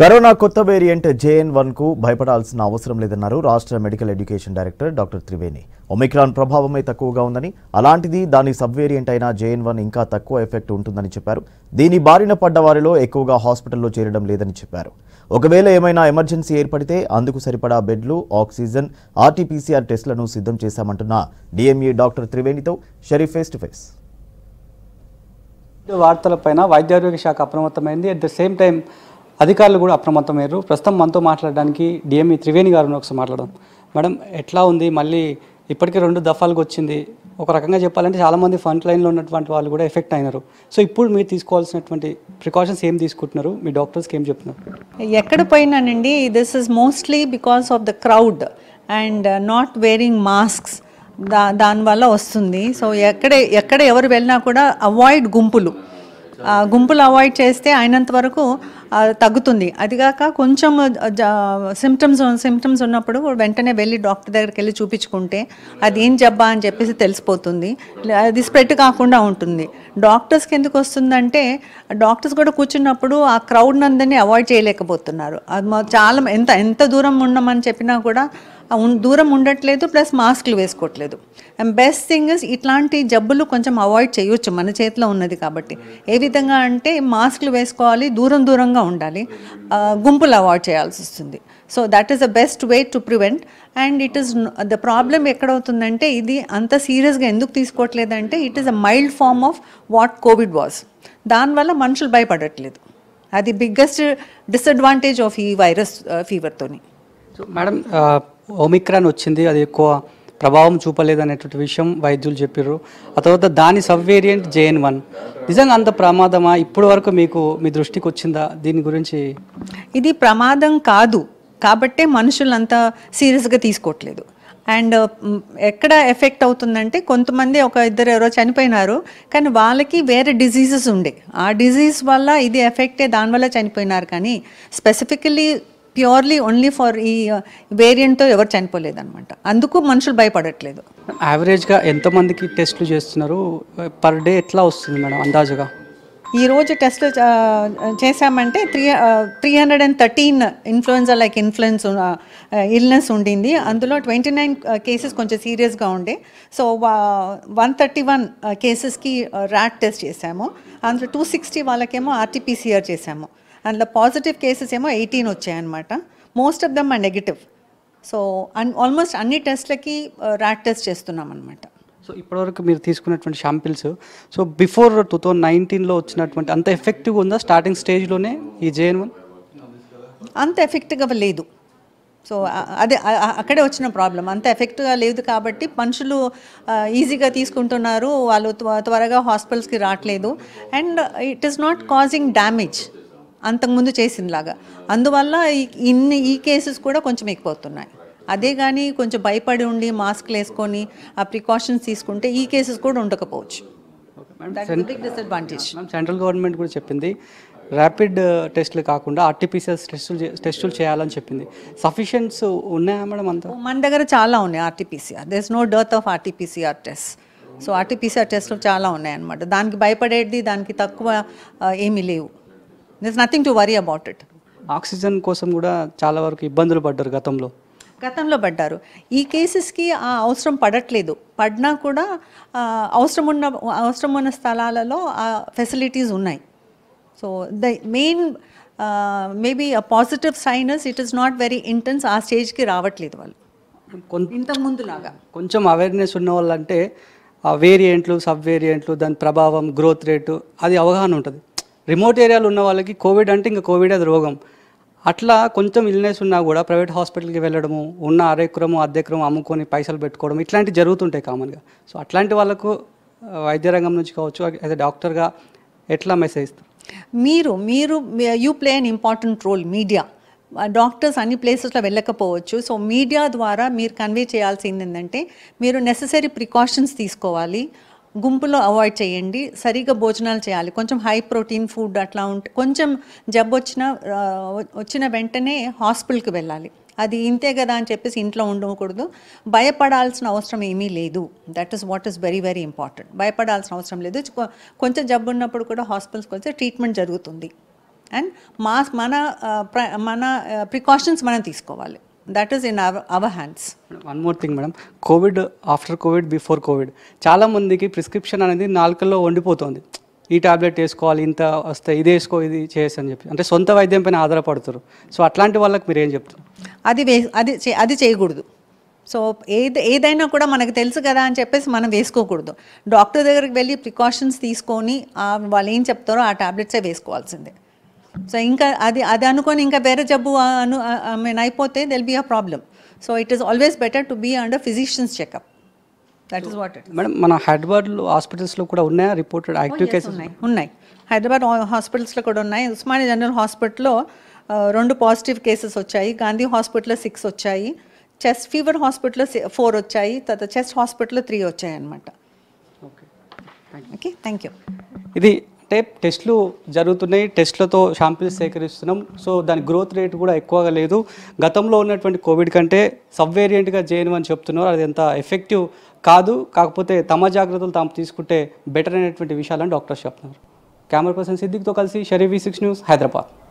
corona కొత్త variant JN వన్కు భయపడాల్సిన అవసరం లేదన్నారు రాష్ట్ర medical education director doctor Triveni omicron ప్రభావమే తక్కువగా ఉందని అలాంటిది దాని సబ్ వేరియంట్ అయిన జేఎన్ వన్ ఇంకా తక్కువ ఎఫెక్ట్ ఉంటుందని చెప్పారు దీని బారిన పడ్డ వారిలో ఎక్కువగా హాస్పిటల్లో చేరడం లేదని చెప్పారు ఒకవేళ ఏమైనా ఎమర్జెన్సీ ఏర్పడితే అందుకు సరిపడా బెడ్లు ఆక్సిజన్ ఆర్టీపీసీఆర్ టెస్టులను సిద్ధం చేశామంటున్న డిఎంఈ డాక్టర్ త్రివేణితో షరీఫ్ ఫేస్ టు ఫేస్ వార్తలపైన ఆరోగ్య శాఖ అప్రమత్తమైంది అట్ ద సేమ్ టైం అధికారులు కూడా అప్రమత్తమయ్యారు ప్రస్తుతం మనతో మాట్లాడడానికి డిఎంఈ త్రివేణి గారు ఒకసారి మాట్లాడదాం మేడం ఎట్లా ఉంది మళ్ళీ ఇప్పటికే రెండు దఫాలకు వచ్చింది ఒక రకంగా చెప్పాలంటే చాలామంది ఫ్రంట్ లైన్లో ఉన్నటువంటి వాళ్ళు కూడా ఎఫెక్ట్ అయినారు సో ఇప్పుడు మీరు తీసుకోవాల్సినటువంటి ప్రికాషన్స్ ఏం తీసుకుంటున్నారు మీ డాక్టర్స్కి ఏం చెప్తున్నారు ఎక్కడ పోయినానండి this is mostly because of the crowd and not wearing masks దా దానివల్ల వస్తుంది సో ఎక్కడ ఎక్కడ ఎవరు వెళ్ళినా కూడా అవాయిడ్ గుంపులు గుంపులు అవాయిడ్ చేస్తే అయినంత వరకు తగ్గుతుంది అదిగాక కొంచెం సిమ్టమ్స్ సిమ్టమ్స్ ఉన్నప్పుడు వెంటనే వెళ్ళి డాక్టర్ దగ్గరికి వెళ్ళి చూపించుకుంటే అది ఏం జబ్బా అని చెప్పేసి తెలిసిపోతుంది అది స్ప్రెడ్ కాకుండా ఉంటుంది డాక్టర్స్కి ఎందుకు వస్తుందంటే డాక్టర్స్ కూడా కూర్చున్నప్పుడు ఆ క్రౌడ్ నందని అవాయిడ్ చేయలేకపోతున్నారు అది చాలా ఎంత ఎంత దూరం ఉన్నామని చెప్పినా కూడా దూరం ఉండట్లేదు ప్లస్ మాస్క్లు వేసుకోవట్లేదు అండ్ బెస్ట్ థింగ్ ఇస్ ఇట్లాంటి జబ్బులు కొంచెం అవాయిడ్ చేయొచ్చు మన చేతిలో ఉన్నది కాబట్టి ఏ విధంగా అంటే మాస్క్లు వేసుకోవాలి దూరం దూరంగా ఉండాలి గుంపులు అవాయిడ్ చేయాల్సి వస్తుంది so that is the best way to prevent and it is the problem ఎక్కడవుతుందంటే ఇది అంత సీరియస్గా ఎందుకు తీసుకోవట్లేదంటే it is a mild form of what covid was దానివల్ల మనుషులు భయపడట్లేదు అది బిగ్గెస్ట్ డిసడ్వాంటేజ్ ఆఫ్ ఈ వైరస్ ఫీవర్తోని మేడం ఒమిక్రాన్ వచ్చింది అది ఎక్కువ ప్రభావం చూపలేదు అనేటువంటి విషయం వైద్యులు చెప్పారు ఆ తర్వాత దాని సబ్ వేరియంట్ జేఎన్ వన్ నిజంగా అంత ప్రమాదమా ఇప్పటి వరకు మీకు మీ దృష్టికి వచ్చిందా దీని గురించి ఇది ప్రమాదం కాదు కాబట్టే మనుషులంతా సీరియస్గా తీసుకోవట్లేదు అండ్ ఎక్కడ ఎఫెక్ట్ అవుతుందంటే కొంతమంది ఒక ఇద్దరు ఎవరో చనిపోయినారు కానీ వాళ్ళకి వేరే డిజీజెస్ ఉండే ఆ డిజీజ్ వల్ల ఇది ఎఫెక్టే దానివల్ల చనిపోయినారు కానీ స్పెసిఫికలీ ప్యూర్లీ ఓన్లీ ఫర్ ఈ వేరియంట్తో ఎవరు చనిపోలేదు అనమాట అందుకు మనుషులు భయపడట్లేదు యావరేజ్గా ఎంతమందికి టెస్ట్లు చేస్తున్నారు పర్ డే ఎట్లా వస్తుంది మేడం అందాజుగా ఈరోజు టెస్ట్ చేశామంటే three three hundred and thirteen influenza like influence illness ఉండింది అందులో ట్వంటీ నైన్ కేసెస్ కొంచెం సీరియస్గా ఉండే సో వన్ థర్టీ వన్ కేసెస్కి ర్యాట్ టెస్ట్ చేశాము అందులో టూ సిక్స్టీ వాళ్ళకేమో ఆర్టీపీసీఆర్ చేశాము అందులో పాజిటివ్ కేసెస్ ఏమో ఎయిటీన్ వచ్చాయన్నమాట most of them negative so an almost అన్ని టెస్ట్లకి ర్యాట్ uh, టెస్ట్ చేస్తున్నాం అనమాట సో ఇప్పటివరకు మీరు తీసుకున్నటువంటి samples so before two thousand నైన్టీన్లో వచ్చినటువంటి అంత ఎఫెక్టివ్గా ఉందా స్టార్టింగ్ స్టేజ్లోనే ఈ జేఎన్ వన్ అంత ఎఫెక్టివ్గా లేదు సో అదే అక్కడే వచ్చిన ప్రాబ్లం అంత ఎఫెక్ట్గా లేదు కాబట్టి మనుషులు ఈజీగా తీసుకుంటున్నారు వాళ్ళు త్వరగా హాస్పిటల్స్కి రావట్లేదు and it is not causing damage అంతకుముందు చేసినలాగా అందువల్ల ఇన్ని ఈ కేసెస్ కూడా కొంచెం ఎక్కువవుతున్నాయి అదే కానీ కొంచెం భయపడి ఉండి మాస్క్లు వేసుకొని ఆ ప్రికాషన్స్ తీసుకుంటే ఈ కేసెస్ కూడా ఉండకపోవచ్చు సెంట్రల్ గవర్నమెంట్ కూడా చెప్పింది ర్యాపిడ్ టెస్టులు uh, కాకుండా ఆర్టీపీసీఆర్ టెస్టులు టెస్టులు చేయాలని చెప్పింది సఫిషియన్స్ ఉన్నాయా మేడం అంతా మన దగ్గర చాలా ఉన్నాయి RTPCR there's no dearth of RTPCR test so RTPCR టెస్టులు చాలా ఉన్నాయన్నమాట దానికి భయపడేది దానికి తక్కువ uh, ఏమీ లేవు this nothing to worry about it oxygen కోసం కూడా చాలా వరకు ఇబ్బందులు పడ్డారు గతంలో గతంలో పడ్డారు ఈ కేసెస్కి ఆ అవసరం పడట్లేదు పడినా కూడా అవసరం ఉన్న అవసరం ఉన్న స్థలాలలో ఆ ఫెసిలిటీస్ ఉన్నాయి so the main maybe a positive signs it is not very intense ఆ స్టేజ్కి రావట్లేదు వాళ్ళు ఇంతకు లాగా కొంచెం అవేర్నెస్ ఉన్న వాళ్ళంటే ఆ వేరియంట్లు సబ్ వేరియంట్లు దాని ప్రభావం గ్రోత్ రేటు అది అవగాహన ఉంటుంది రిమోట్ ఏరియాలో ఉన్న వాళ్ళకి కోవిడ్ అంటే ఇంకా కోవిడ్ అది రోగం అట్లా కొంచెం ఇల్నెస్ ఉన్నా కూడా ప్రైవేట్ హాస్పిటల్కి వెళ్ళడము ఉన్న అరెక్రము అద్దెక్రము అమ్ముకొని పైసలు పెట్టుకోవడం ఇట్లాంటివి జరుగుతుంటాయి కామన్గా సో అట్లాంటి వాళ్ళకు వైద్య రంగం నుంచి కావచ్చు యాజ్ అ డాక్టర్గా ఎట్లా మెసేజ్ మీరు మీరు you play an important role media doctors అన్ని ప్లేసెస్లో వెళ్ళకపోవచ్చు సో మీడియా ద్వారా మీరు కన్వే చేయాల్సింది ఏంటంటే మీరు నెససరీ ప్రికాషన్స్ తీసుకోవాలి గుంపులో అవాయిడ్ చేయండి సరిగా భోజనాలు చేయాలి కొంచెం హై ప్రోటీన్ ఫుడ్ అట్లా ఉంటే కొంచెం జబ్బు వచ్చిన వచ్చిన వెంటనే హాస్పిటల్కి వెళ్ళాలి అది ఇంతే కదా అని చెప్పేసి ఇంట్లో ఉండకూడదు భయపడాల్సిన అవసరం ఏమీ లేదు that is what is very very important భయపడాల్సిన అవసరం లేదు కొంచెం జబ్బు ఉన్నప్పుడు కూడా హాస్పిటల్స్కి వస్తే ట్రీట్మెంట్ జరుగుతుంది అండ్ మాస్ మన మన ప్రికాషన్స్ మనం తీసుకోవాలి that is in our our hands one more thing madam covid after covid before covid చాలామందికి ప్రిస్క్రిప్షన్ అనేది నాలుకల్లో వండిపోతుంది ఈ టాబ్లెట్ వేసుకోవాలి ఇంత వస్తే ఇది వేసుకో ఇది చేసి అని చెప్పి అంటే సొంత వైద్యం పైన ఆధారపడుతారు సో అట్లాంటి వాళ్ళకి మీరు ఏం చెప్తారు అది వే అది అది చేయకూడదు సో ఏది ఏదైనా కూడా మనకు తెలుసు కదా అని చెప్పేసి మనం వేసుకోకూడదు డాక్టర్ దగ్గరికి వెళ్ళి ప్రికాషన్స్ తీసుకొని వాళ్ళు ఏం చెప్తారో ఆ టాబ్లెట్సే వేసుకోవాల్సిందే సో ఇంకా అది అది అనుకొని ఇంకా వేరే జబ్బు అను ఐ మీన్ అయిపోతే they'll be a problem so it is always better to be and physicians checkup that is what it madam మన హైదరాబాద్ హాస్పిటల్స్లో కూడా ఉన్నాయా రిపోర్టెడ్ oh, యాక్టివ్ కేసెస్ ఉన్నాయి ఉన్నాయి హైదరాబాద్ హాస్పిటల్స్లో కూడా ఉన్నాయి ఉస్మానియా జనరల్ హాస్పిటల్లో రెండు పాజిటివ్ కేసెస్ వచ్చాయి గాంధీ హాస్పిటల్లో సిక్స్ వచ్చాయి చెస్ట్ ఫీవర్ హాస్పిటల్లో ఫోర్ వచ్చాయి తర్వాత చెస్ట్ హాస్పిటల్లో త్రీ వచ్చాయి అనమాట ఓకే థ్యాంక్ యూ ఇది అంటే టెస్ట్లు జరుగుతున్నాయి టెస్ట్లతో శాంపిల్స్ సేకరిస్తున్నాం సో దాని గ్రోత్ రేట్ కూడా ఎక్కువగా లేదు గతంలో ఉన్నటువంటి కోవిడ్ కంటే సబ్ వేరియంట్గా జేఎన్ అని చెప్తున్నారు అది ఎంత ఎఫెక్టివ్ కాదు కాకపోతే తమ జాగ్రత్తలు తాము తీసుకుంటే బెటర్ అనేటువంటి విషయాలను డాక్టర్స్ చెప్తున్నారు కెమెరా పర్సన్ సిద్దిక్తో కలిసి షరీఫ్ సిక్స్ న్యూస్ హైదరాబాద్